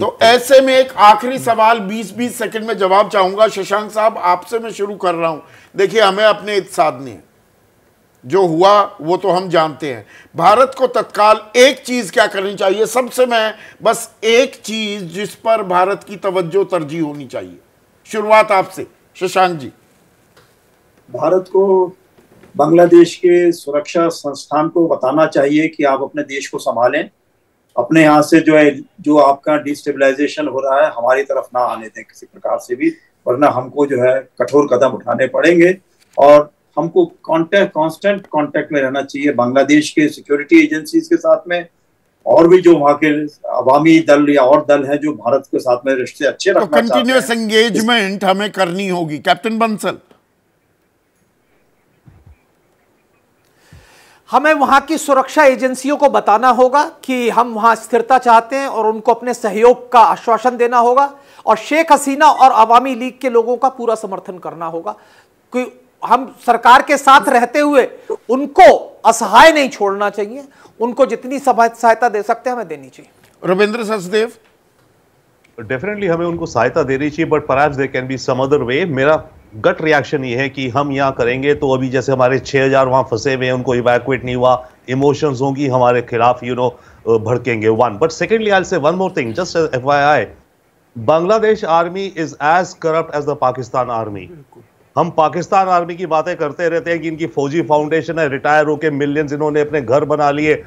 तो ऐसे में एक आखिरी सवाल 20-20 सेकंड में जवाब चाहूंगा शशांक साहब आपसे मैं शुरू कर रहा हूं देखिए हमें अपने साधने जो हुआ वो तो हम जानते हैं भारत को तत्काल एक चीज क्या करनी चाहिए सबसे मैं बस एक चीज जिस पर भारत की तवज्जो तरजीह होनी चाहिए शुरुआत आपसे शशांक जी भारत को बांग्लादेश के सुरक्षा संस्थान को बताना चाहिए कि आप अपने देश को संभालें अपने यहाँ से जो है जो आपका डिस्टेबलाइजेशन हो रहा है हमारी तरफ ना आने दें किसी प्रकार से भी वरना हमको जो है कठोर कदम उठाने पड़ेंगे और हमको कांटेक्ट कांस्टेंट कांटेक्ट में रहना चाहिए बांग्लादेश के सिक्योरिटी एजेंसीज के साथ में और भी जो वहाँ के अवामी दल या और दल है जो भारत के साथ में रिश्ते अच्छे तो रखना कंटिन्यूस एंगेजमेंट हमें करनी होगी कैप्टन बंसल हमें वहाँ की सुरक्षा एजेंसियों को बताना होगा कि हम वहाँ स्थिरता चाहते हैं और उनको अपने सहयोग का आश्वासन देना होगा और शेख हसीना और अवामी लीग के लोगों का पूरा समर्थन करना होगा कि हम सरकार के साथ रहते हुए उनको असहाय नहीं छोड़ना चाहिए उनको जितनी सहायता दे सकते हैं हमें देनी चाहिए रविंद्र सचदेव डेफिनेटली हमें उनको सहायता देनी चाहिए बट पर कैन बी समर वे मेरा गट रिएक्शन ये है कि हम यहाँ करेंगे तो अभी जैसे हमारे 6000 हज़ार वहाँ फंसे हुए हैं उनको इवैक्यूएट नहीं हुआ इमोशंस होंगी हमारे खिलाफ यू नो भड़केंगे one but secondly I say one more thing just F I Bangladesh army is as corrupt as the Pakistan army हम पाकिस्तान आर्मी की बातें करते रहते हैं कि इनकी फौजी फाउंडेशन है रिटायर होके मिलियंस इन्होंने अपने घर बना लिए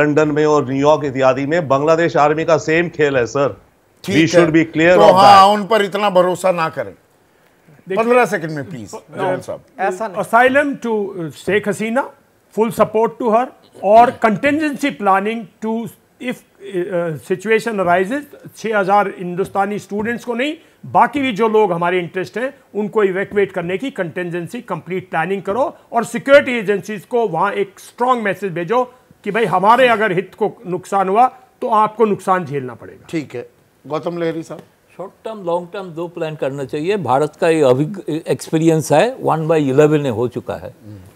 लंदन में और न्यूयॉर्क इत्यादि में बांग्लादेश आर्मी का सेम खेल है sir we should be clear उन पर इतना भरोसा ना करें पंद्रह सेकंड में please asylum to Sheikh Hasina full support to her और contingency planning to if situation rises हजार हिंदुस्तानी स्टूडेंट्स को नहीं बाकी भी जो लोग हमारे इंटरेस्ट हैं उनको इवेक्वेट करने की कंटेंजेंसी कंप्लीट प्लानिंग करो और सिक्योरिटी एजेंसीज को वहां एक स्ट्रांग मैसेज भेजो कि भाई हमारे अगर हित को नुकसान हुआ तो आपको नुकसान झेलना पड़ेगा ठीक है गौतम लहरी साहब शॉर्ट टर्म लॉन्ग टर्म दो प्लान करना चाहिए भारत का ये अभी एक्सपीरियंस है वन बाई इलेवन हो चुका है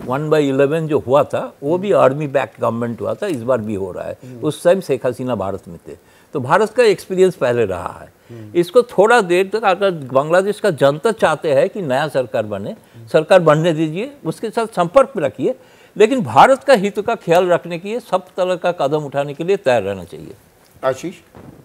वन बाई इलेवन जो हुआ था वो भी आर्मी बैक गवर्नमेंट हुआ था इस बार भी हो रहा है उस टाइम शेख हसीना भारत में थे तो भारत का एक्सपीरियंस पहले रहा है इसको थोड़ा देर तक अगर बांग्लादेश का जनता चाहते हैं कि नया सरकार बने सरकार बनने दीजिए उसके साथ संपर्क रखिए लेकिन भारत का हित का ख्याल रखने के लिए सब तरह का कदम उठाने के लिए तैयार रहना चाहिए आशीष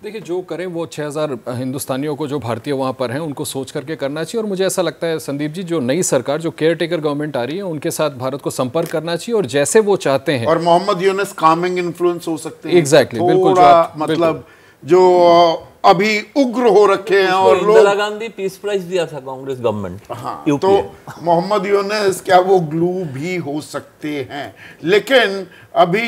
देखिए जो करें वो 6000 हिंदुस्तानियों को जो भारतीय वहाँ पर हैं उनको सोच करके करना चाहिए और मुझे ऐसा लगता है संदीप जी जो नई सरकार जो केयर टेकर गवर्नमेंट आ रही है उनके साथ भारत को संपर्क करना चाहिए और जैसे वो चाहते हैं और मोहम्मद यूनिस कामिंग इन्फ्लुएंस हो सकते हैं एग्जैक्टली बिल्कुल मतलब जो अभी उग्र हो रखे हैं और इंदिरा गांधी पीस प्राइज दिया था कांग्रेस गवर्नमेंट हाँ तो मोहम्मद यूनिस क्या वो ग्लू भी हो सकते हैं लेकिन अभी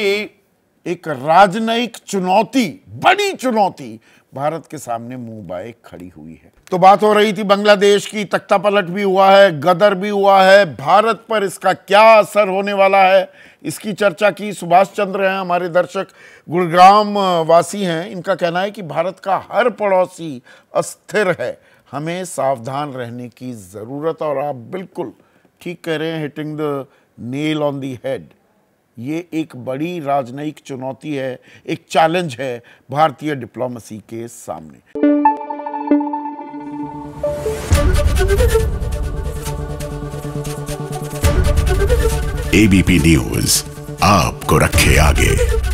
एक राजनयिक चुनौती बड़ी चुनौती भारत के सामने मुंह बाए खड़ी हुई है तो बात हो रही थी बांग्लादेश की तख्ता पलट भी हुआ है गदर भी हुआ है भारत पर इसका क्या असर होने वाला है इसकी चर्चा की सुभाष चंद्र हैं हमारे दर्शक गुरुग्राम वासी हैं इनका कहना है कि भारत का हर पड़ोसी अस्थिर है हमें सावधान रहने की ज़रूरत और आप बिल्कुल ठीक कह रहे हैं hitting the nail on the head ये एक बड़ी राजनयिक चुनौती है एक चैलेंज है भारतीय डिप्लोमेसी के सामने एबीपी न्यूज आपको रखे आगे